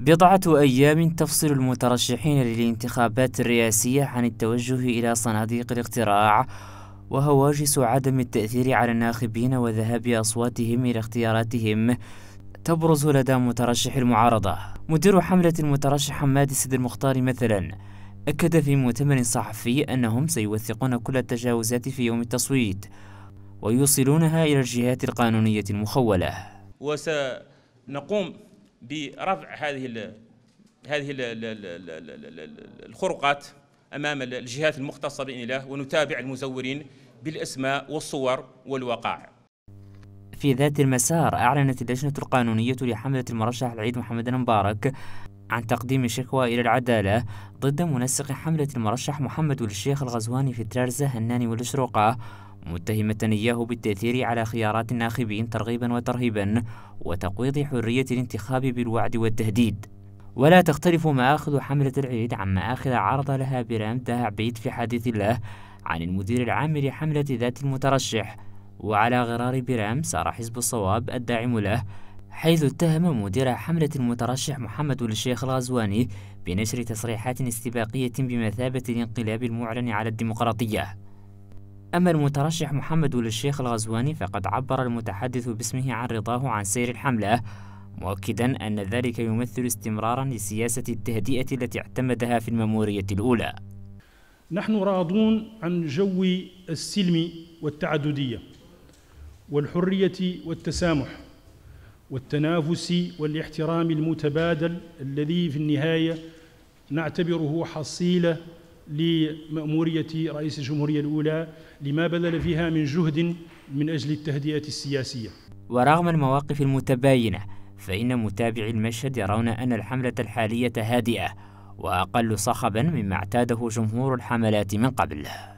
بضعة أيام تفصل المترشحين للانتخابات الرئاسية عن التوجه إلى صناديق الاقتراع وهواجس عدم التأثير على الناخبين وذهاب أصواتهم إلى اختياراتهم تبرز لدى مترشحي المعارضة مدير حملة المترشح حماد السيد المختار مثلا أكد في مؤتمر صحفي أنهم سيوثقون كل التجاوزات في يوم التصويت ويوصلونها إلى الجهات القانونية المخولة وسنقوم برفع هذه ال هذه ال الخرقات امام الجهات المختصه باذن الله ونتابع المزورين بالاسماء والصور والوقائع. في ذات المسار أعلنت اللجنة القانونية لحملة المرشح العيد محمد المبارك عن تقديم شكوى إلى العدالة ضد منسق حملة المرشح محمد الشيخ الغزواني في ترزة هناني والشروقة متهمة إياه بالتأثير على خيارات الناخبين ترغيبا وترهيبا وتقويض حرية الانتخاب بالوعد والتهديد ولا تختلف مآخذ حملة العيد عن مآخذ عرض لها بيرام عبيد في حديث الله عن المدير العام لحملة ذات المترشح وعلى غرار بيرام سار حزب الصواب الداعم له حيث اتهم مدير حملة المترشح محمد الشيخ الغزواني بنشر تصريحات استباقية بمثابة الانقلاب المعلن على الديمقراطية أما المترشح محمد ولي الشيخ الغزواني فقد عبر المتحدث باسمه عن رضاه عن سير الحملة مؤكدا أن ذلك يمثل استمرارا لسياسة التهدئة التي اعتمدها في المامورية الأولى نحن راضون عن جو السلم والتعددية والحرية والتسامح والتنافس والاحترام المتبادل الذي في النهاية نعتبره حصيلة لمأمورية رئيس الجمهورية الأولى لما بذل فيها من جهد من أجل التهدئة السياسية ورغم المواقف المتباينة فإن متابعي المشهد يرون أن الحملة الحالية هادئة وأقل صخبا مما اعتاده جمهور الحملات من قبل